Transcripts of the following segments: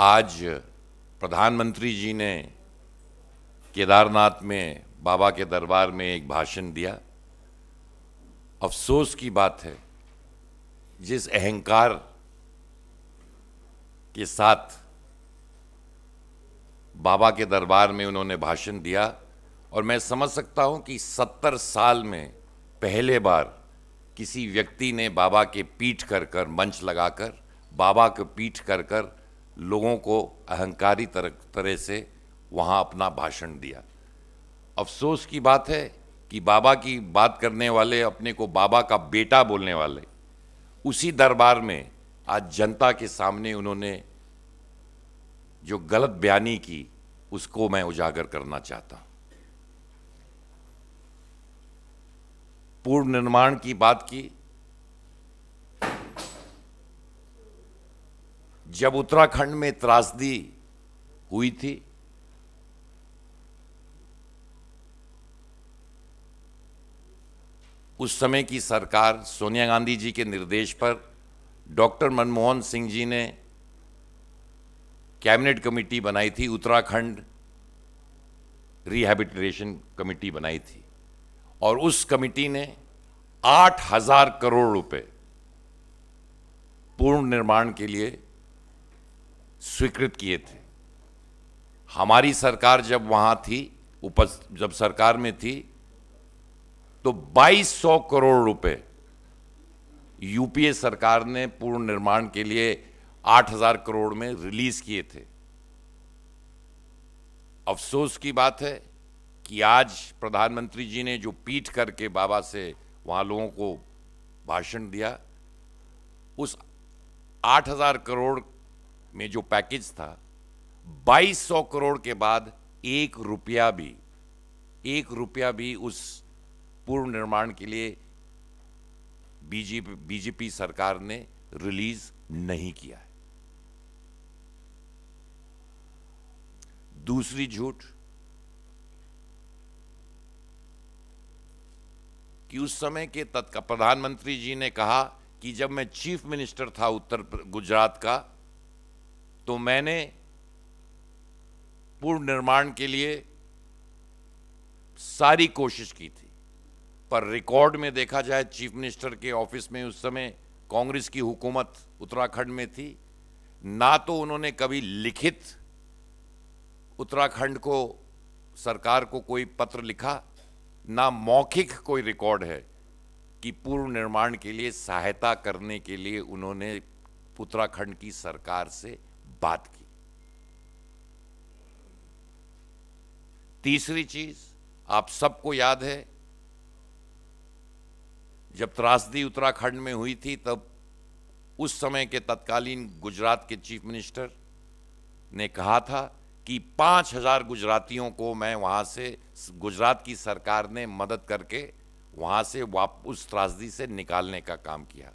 आज प्रधानमंत्री जी ने केदारनाथ में बाबा के दरबार में एक भाषण दिया अफसोस की बात है जिस अहंकार के साथ बाबा के दरबार में उन्होंने भाषण दिया और मैं समझ सकता हूं कि सत्तर साल में पहले बार किसी व्यक्ति ने बाबा के पीठ कर कर मंच लगाकर बाबा को पीठ कर कर लोगों को अहंकारी तरह से वहाँ अपना भाषण दिया अफसोस की बात है कि बाबा की बात करने वाले अपने को बाबा का बेटा बोलने वाले उसी दरबार में आज जनता के सामने उन्होंने जो गलत बयानी की उसको मैं उजागर करना चाहता हूँ पूर्व निर्माण की बात की जब उत्तराखंड में त्रासदी हुई थी उस समय की सरकार सोनिया गांधी जी के निर्देश पर डॉक्टर मनमोहन सिंह जी ने कैबिनेट कमेटी बनाई थी उत्तराखंड रिहैबिलिटेशन कमेटी बनाई थी और उस कमेटी ने आठ हजार करोड़ रुपए पूर्ण निर्माण के लिए स्वीकृत किए थे हमारी सरकार जब वहां थी उपस्थित जब सरकार में थी तो 2200 करोड़ रुपए यूपीए सरकार ने पूर्ण निर्माण के लिए 8000 करोड़ में रिलीज किए थे अफसोस की बात है कि आज प्रधानमंत्री जी ने जो पीठ करके बाबा से वहां लोगों को भाषण दिया उस 8000 करोड़ में जो पैकेज था 2200 करोड़ के बाद एक रुपया भी एक रुपया भी उस पूर्व निर्माण के लिए बीजेपी बीजेपी सरकार ने रिलीज नहीं किया है दूसरी झूठ कि उस समय के तत्काल प्रधानमंत्री जी ने कहा कि जब मैं चीफ मिनिस्टर था उत्तर गुजरात का तो मैंने पूर्व निर्माण के लिए सारी कोशिश की थी पर रिकॉर्ड में देखा जाए चीफ मिनिस्टर के ऑफिस में उस समय कांग्रेस की हुकूमत उत्तराखंड में थी ना तो उन्होंने कभी लिखित उत्तराखंड को सरकार को कोई पत्र लिखा ना मौखिक कोई रिकॉर्ड है कि पूर्व निर्माण के लिए सहायता करने के लिए उन्होंने उत्तराखंड की सरकार से बात की तीसरी चीज आप सबको याद है जब त्रासदी उत्तराखंड में हुई थी तब उस समय के तत्कालीन गुजरात के चीफ मिनिस्टर ने कहा था कि पांच हजार गुजरातियों को मैं वहां से गुजरात की सरकार ने मदद करके वहां से वापस त्रासदी से निकालने का काम किया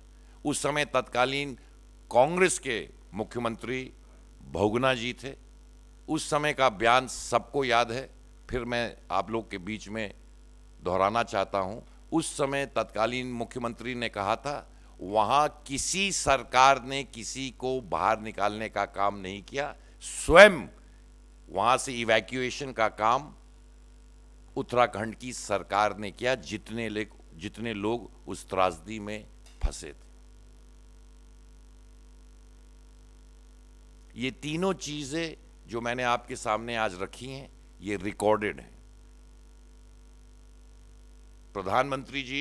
उस समय तत्कालीन कांग्रेस के मुख्यमंत्री भोगना जी थे उस समय का बयान सबको याद है फिर मैं आप लोग के बीच में दोहराना चाहता हूं उस समय तत्कालीन मुख्यमंत्री ने कहा था वहां किसी सरकार ने किसी को बाहर निकालने का काम नहीं किया स्वयं वहां से इवैक्यूएशन का काम उत्तराखंड की सरकार ने किया जितने ले जितने लोग उस त्रासदी में फंसे थे ये तीनों चीज़ें जो मैंने आपके सामने आज रखी हैं ये रिकॉर्डेड हैं प्रधानमंत्री जी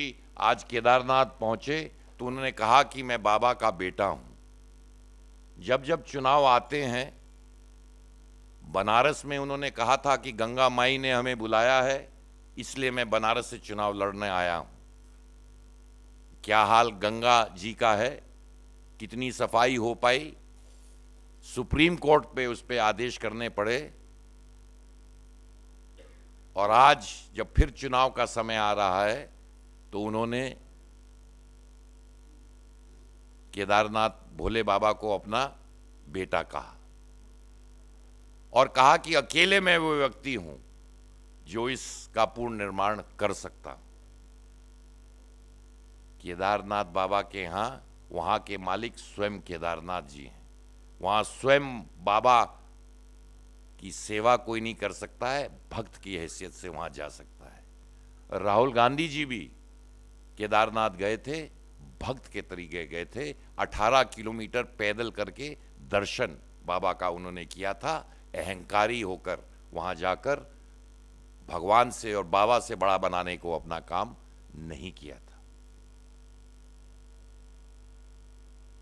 आज केदारनाथ पहुंचे तो उन्होंने कहा कि मैं बाबा का बेटा हूं जब जब चुनाव आते हैं बनारस में उन्होंने कहा था कि गंगा माई ने हमें बुलाया है इसलिए मैं बनारस से चुनाव लड़ने आया हूं क्या हाल गंगा जी का है कितनी सफाई हो पाई सुप्रीम कोर्ट पे उस पर आदेश करने पड़े और आज जब फिर चुनाव का समय आ रहा है तो उन्होंने केदारनाथ भोले बाबा को अपना बेटा कहा और कहा कि अकेले मैं वो व्यक्ति हूं जो इसका पूर्ण निर्माण कर सकता केदारनाथ बाबा के यहां वहां के मालिक स्वयं केदारनाथ जी हैं वहाँ स्वयं बाबा की सेवा कोई नहीं कर सकता है भक्त की हैसियत से वहाँ जा सकता है राहुल गांधी जी भी केदारनाथ गए थे भक्त के तरीके गए थे 18 किलोमीटर पैदल करके दर्शन बाबा का उन्होंने किया था अहंकारी होकर वहाँ जाकर भगवान से और बाबा से बड़ा बनाने को अपना काम नहीं किया था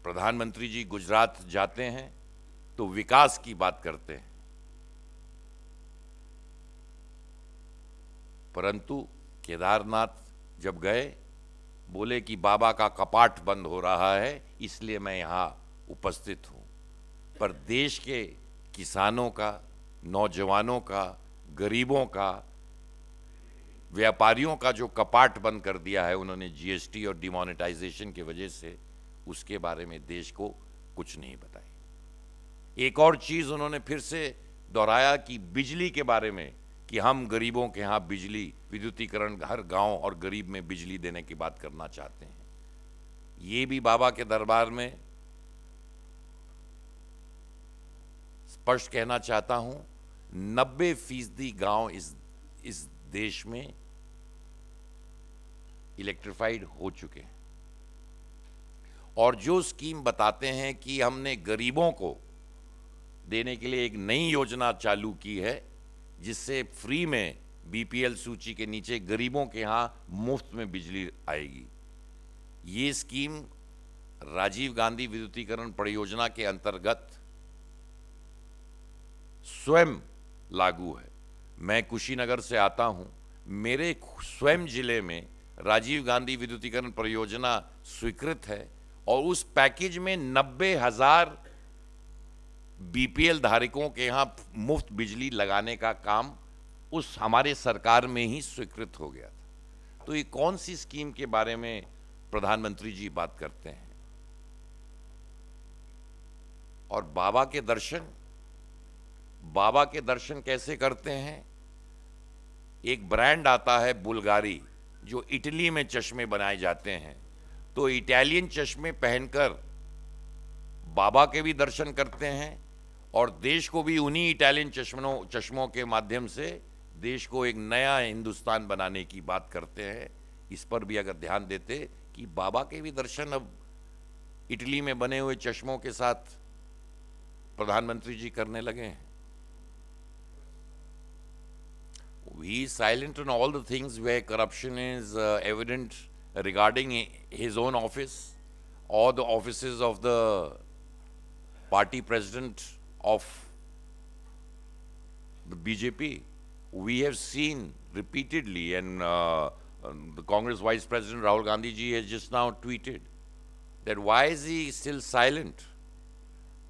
प्रधानमंत्री जी गुजरात जाते हैं तो विकास की बात करते हैं परंतु केदारनाथ जब गए बोले कि बाबा का कपाट बंद हो रहा है इसलिए मैं यहाँ उपस्थित हूँ पर देश के किसानों का नौजवानों का गरीबों का व्यापारियों का जो कपाट बंद कर दिया है उन्होंने जीएसटी और डिमोनेटाइजेशन की वजह से उसके बारे में देश को कुछ नहीं बताई एक और चीज़ उन्होंने फिर से दोहराया कि बिजली के बारे में कि हम गरीबों के यहां बिजली विद्युतीकरण हर गांव और गरीब में बिजली देने की बात करना चाहते हैं ये भी बाबा के दरबार में स्पष्ट कहना चाहता हूं नब्बे फीसदी गांव इस इस देश में इलेक्ट्रिफाइड हो चुके हैं और जो स्कीम बताते हैं कि हमने गरीबों को देने के लिए एक नई योजना चालू की है जिससे फ्री में बीपीएल सूची के नीचे गरीबों के यहाँ मुफ्त में बिजली आएगी ये स्कीम राजीव गांधी विद्युतीकरण परियोजना के अंतर्गत स्वयं लागू है मैं कुशीनगर से आता हूँ मेरे स्वयं जिले में राजीव गांधी विद्युतीकरण परियोजना स्वीकृत है और उस पैकेज में नब्बे हजार बीपीएल धारकों के यहां मुफ्त बिजली लगाने का काम उस हमारे सरकार में ही स्वीकृत हो गया था तो ये कौन सी स्कीम के बारे में प्रधानमंत्री जी बात करते हैं और बाबा के दर्शन बाबा के दर्शन कैसे करते हैं एक ब्रांड आता है बुल्गारी जो इटली में चश्मे बनाए जाते हैं तो इटालियन चश्मे पहनकर बाबा के भी दर्शन करते हैं और देश को भी उन्हीं इटालियन चश्मों चश्मों के माध्यम से देश को एक नया हिंदुस्तान बनाने की बात करते हैं इस पर भी अगर ध्यान देते कि बाबा के भी दर्शन अब इटली में बने हुए चश्मों के साथ प्रधानमंत्री जी करने लगे हैं we silent on all the things way corruption is evident regarding his own office or the offices of the party president of the BJP. We have seen repeatedly, and uh, um, the Congress Vice President Rahul Gandhi ji has just now tweeted that why is he still silent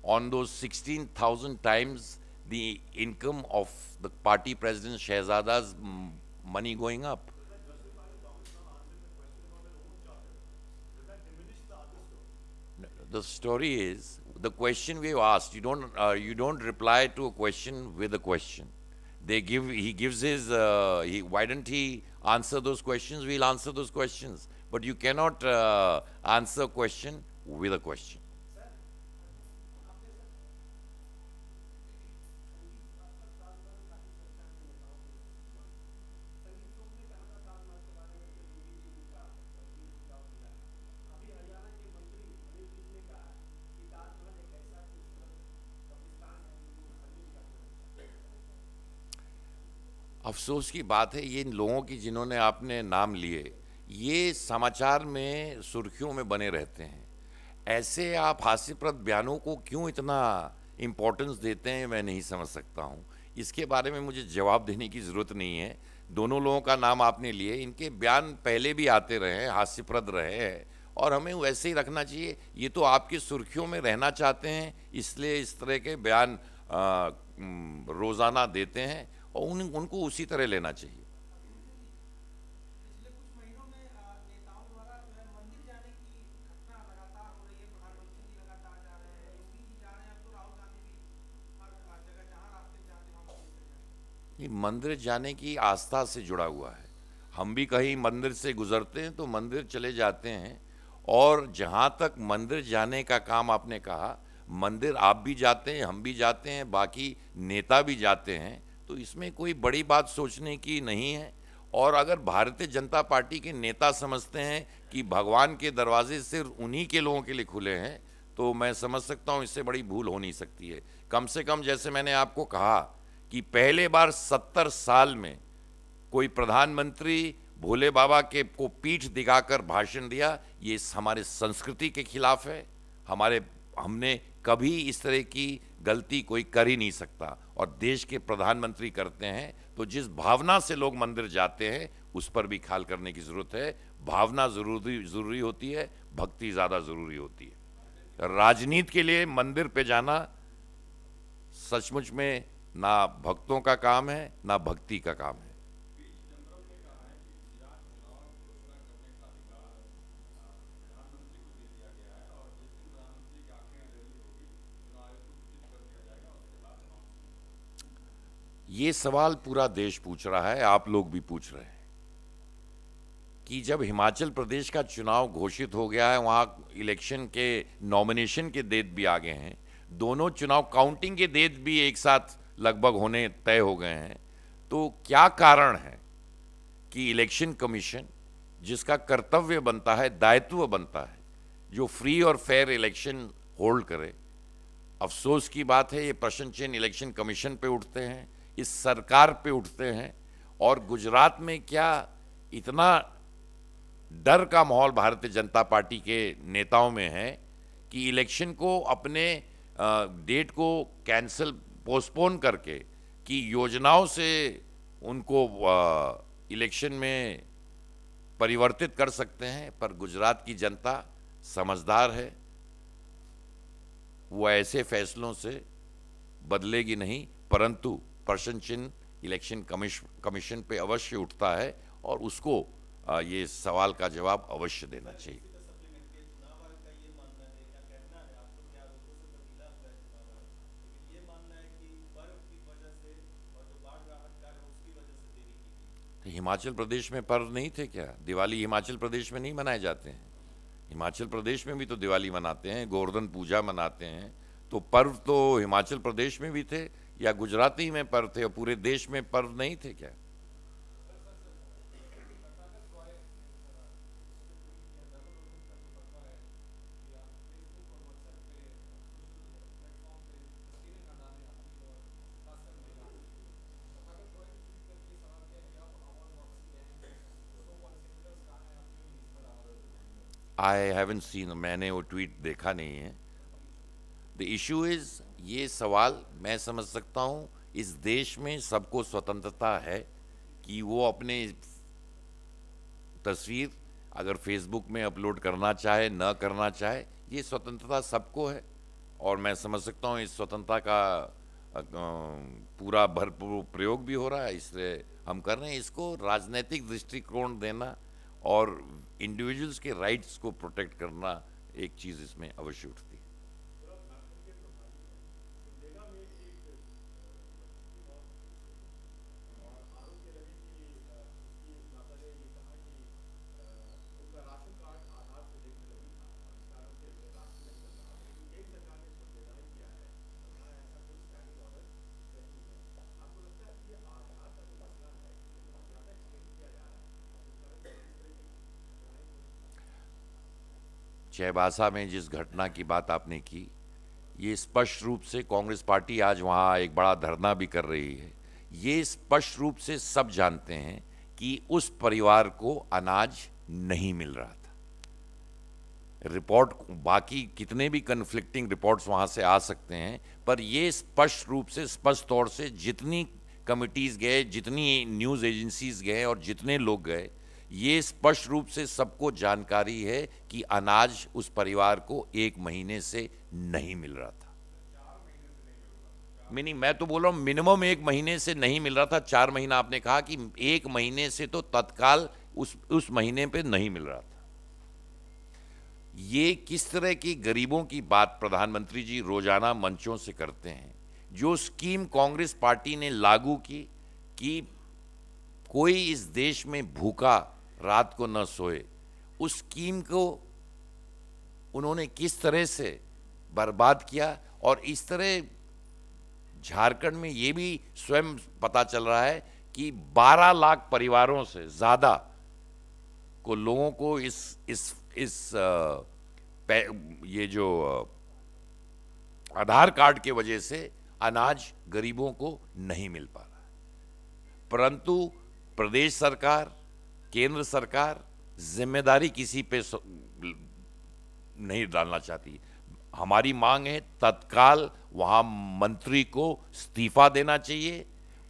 on those 16,000 times the income of the party president Shahzada's money going up? the story is the question we have asked. You don't uh, you don't reply to a question with a question. They give he gives his uh, he, why do not he answer those questions? We'll answer those questions, but you cannot uh, answer a question with a question. अफसोस की बात है ये इन लोगों की जिन्होंने आपने नाम लिए ये समाचार में सुर्खियों में बने रहते हैं ऐसे आप हास्यप्रद बयानों को क्यों इतना इम्पोर्टेंस देते हैं मैं नहीं समझ सकता हूँ इसके बारे में मुझे जवाब देने की ज़रूरत नहीं है दोनों लोगों का नाम आपने लिए इनके बयान पहले भी आते रहे हैं हास्यप्रद रहे हैं और हमें वैसे ही रखना चाहिए ये तो आपकी सुर्खियों में रहना चाहते हैं इसलिए इस तरह के बयान रोज़ाना देते हैं और उन उनको उसी तरह लेना चाहिए मंदिर जाने की आस्था से जुड़ा हुआ है हम भी कहीं मंदिर से गुजरते हैं तो मंदिर चले जाते हैं और जहाँ तक मंदिर जाने का काम आपने कहा मंदिर आप भी जाते हैं हम भी जाते हैं बाकी नेता भी जाते हैं तो इसमें कोई बड़ी बात सोचने की नहीं है और अगर भारतीय जनता पार्टी के नेता समझते हैं कि भगवान के दरवाजे सिर्फ उन्हीं के लोगों के लिए खुले हैं तो मैं समझ सकता हूं इससे बड़ी भूल हो नहीं सकती है कम से कम जैसे मैंने आपको कहा कि पहले बार सत्तर साल में कोई प्रधानमंत्री भोले बाबा के को पीठ दिखाकर भाषण दिया ये हमारे संस्कृति के खिलाफ है हमारे हमने कभी इस तरह की गलती कोई कर ही नहीं सकता और देश के प्रधानमंत्री करते हैं तो जिस भावना से लोग मंदिर जाते हैं उस पर भी ख्याल करने की ज़रूरत है भावना ज़रूरी ज़रूरी होती है भक्ति ज़्यादा ज़रूरी होती है राजनीति के लिए मंदिर पे जाना सचमुच में ना भक्तों का काम है ना भक्ति का काम है ये सवाल पूरा देश पूछ रहा है आप लोग भी पूछ रहे हैं कि जब हिमाचल प्रदेश का चुनाव घोषित हो गया है वहाँ इलेक्शन के नॉमिनेशन के डेट भी आ गए हैं दोनों चुनाव काउंटिंग के डेट भी एक साथ लगभग होने तय हो गए हैं तो क्या कारण है कि इलेक्शन कमीशन जिसका कर्तव्य बनता है दायित्व बनता है जो फ्री और फेयर इलेक्शन होल्ड करे अफसोस की बात है ये प्रश्न चिन्ह इलेक्शन कमीशन पे उठते हैं इस सरकार पे उठते हैं और गुजरात में क्या इतना डर का माहौल भारतीय जनता पार्टी के नेताओं में है कि इलेक्शन को अपने डेट को कैंसिल पोस्टपोन करके कि योजनाओं से उनको इलेक्शन में परिवर्तित कर सकते हैं पर गुजरात की जनता समझदार है वो ऐसे फैसलों से बदलेगी नहीं परंतु प्रश्न चिन्ह इलेक्शन कमीशन पे अवश्य उठता है और उसको ये सवाल का जवाब अवश्य देना चाहिए तो हिमाचल प्रदेश में पर्व नहीं थे क्या दिवाली हिमाचल प्रदेश में नहीं मनाए जाते हैं हिमाचल प्रदेश में भी तो दिवाली मनाते हैं गोवर्धन पूजा मनाते हैं तो पर्व तो हिमाचल प्रदेश में भी थे या गुजराती में पर्व थे और पूरे देश में पर्व नहीं थे क्या आई हैवन सीन मैंने वो ट्वीट देखा नहीं है द इशू इज़ ये सवाल मैं समझ सकता हूँ इस देश में सबको स्वतंत्रता है कि वो अपने तस्वीर अगर फेसबुक में अपलोड करना चाहे न करना चाहे ये स्वतंत्रता सबको है और मैं समझ सकता हूँ इस स्वतंत्रता का पूरा भरपूर प्रयोग भी हो रहा है इसलिए हम कर रहे हैं इसको राजनीतिक दृष्टिकोण देना और इंडिविजुअल्स के राइट्स को प्रोटेक्ट करना एक चीज़ इसमें अवश्य उठती है शहबासा में जिस घटना की बात आपने की ये स्पष्ट रूप से कांग्रेस पार्टी आज वहाँ एक बड़ा धरना भी कर रही है ये स्पष्ट रूप से सब जानते हैं कि उस परिवार को अनाज नहीं मिल रहा था रिपोर्ट बाकी कितने भी कन्फ्लिक्टिंग रिपोर्ट्स वहाँ से आ सकते हैं पर ये स्पष्ट रूप से स्पष्ट तौर से जितनी कमिटीज़ गए जितनी न्यूज़ एजेंसीज गए और जितने लोग गए ये स्पष्ट रूप से सबको जानकारी है कि अनाज उस परिवार को एक महीने से नहीं मिल रहा था मिनी मैं तो बोल रहा हूं मिनिमम एक महीने से नहीं मिल रहा था चार महीना आपने कहा कि एक महीने से तो तत्काल उस उस महीने पे नहीं मिल रहा था ये किस तरह की गरीबों की बात प्रधानमंत्री जी रोजाना मंचों से करते हैं जो स्कीम कांग्रेस पार्टी ने लागू की कि कोई इस देश में भूखा रात को न सोए उस स्कीम को उन्होंने किस तरह से बर्बाद किया और इस तरह झारखंड में ये भी स्वयं पता चल रहा है कि 12 लाख परिवारों से ज़्यादा को लोगों को इस इस इस आ, ये जो आधार कार्ड के वजह से अनाज गरीबों को नहीं मिल पा रहा परंतु प्रदेश सरकार केंद्र सरकार जिम्मेदारी किसी पे नहीं डालना चाहती हमारी मांग है तत्काल वहां मंत्री को इस्तीफा देना चाहिए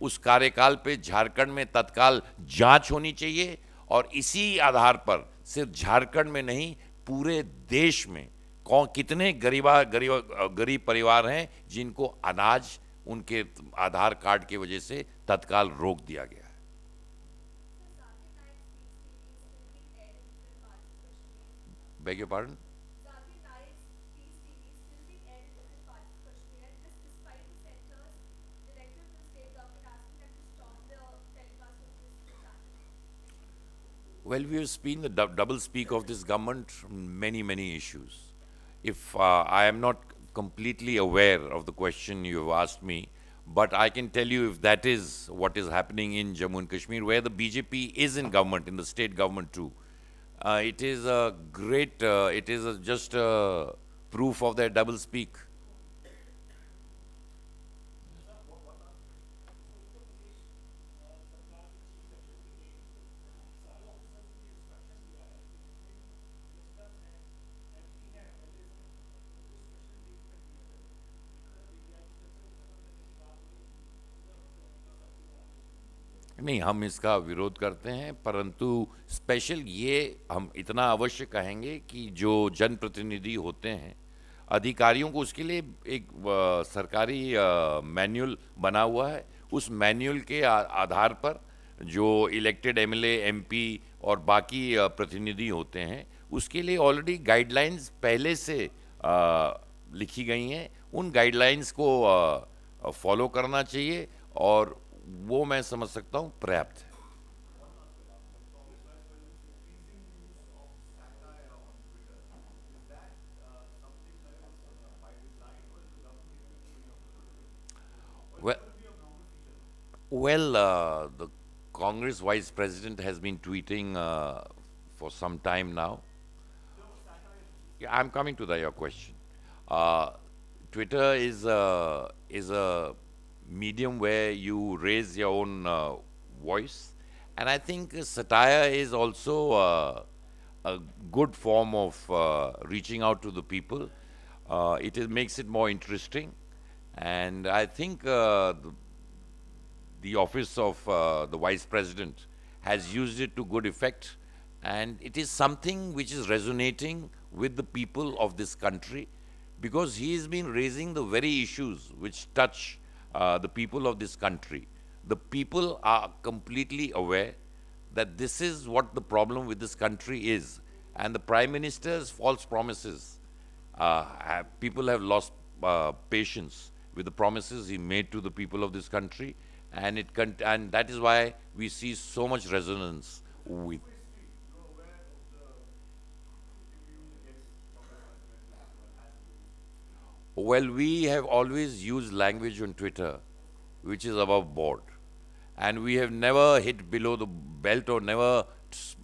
उस कार्यकाल पे झारखंड में तत्काल जांच होनी चाहिए और इसी आधार पर सिर्फ झारखंड में नहीं पूरे देश में कौन कितने गरीबा गरीब गरीब परिवार हैं जिनको अनाज उनके आधार कार्ड की वजह से तत्काल रोक दिया गया Beg your pardon? Well, we have seen the double speak of this government on many, many issues. If uh, I am not completely aware of the question you have asked me, but I can tell you if that is what is happening in Jammu and Kashmir, where the BJP is in government, in the state government too, uh, it is a great, uh, it is just a uh, proof of their double speak. नहीं हम इसका विरोध करते हैं परंतु special ये हम इतना अवश्य कहेंगे कि जो जनप्रतिनिधि होते हैं अधिकारियों को उसके लिए एक सरकारी मैनुअल बना हुआ है उस मैनुअल के आधार पर जो इलेक्टेड एमएलए एमपी और बाकी प्रतिनिधि होते हैं उसके लिए ऑलरेडी गाइडलाइंस पहले से लिखी गई हैं उन गाइडलाइंस को फॉलो करना चाहिए और Well, well uh, the Congress Vice President has been tweeting uh, for some time now. Yeah, I'm coming to the, your question. Uh, Twitter is a, uh, is a medium where you raise your own uh, voice. And I think satire is also uh, a good form of uh, reaching out to the people. Uh, it is, makes it more interesting. And I think uh, the, the, office of uh, the vice president has used it to good effect. And it is something which is resonating with the people of this country because he has been raising the very issues which touch uh, the people of this country, the people are completely aware that this is what the problem with this country is. And the Prime Minister's false promises, uh, have, people have lost uh, patience with the promises he made to the people of this country. And, it and that is why we see so much resonance with Well, we have always used language on Twitter which is above board. And we have never hit below the belt or never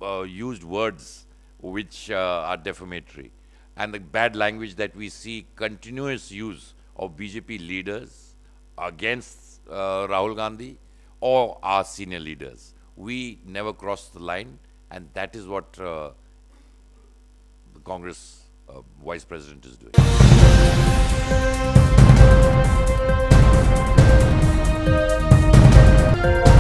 uh, used words which uh, are defamatory. And the bad language that we see continuous use of BJP leaders against uh, Rahul Gandhi or our senior leaders. We never cross the line and that is what uh, the Congress uh, Vice President is doing. Thank you.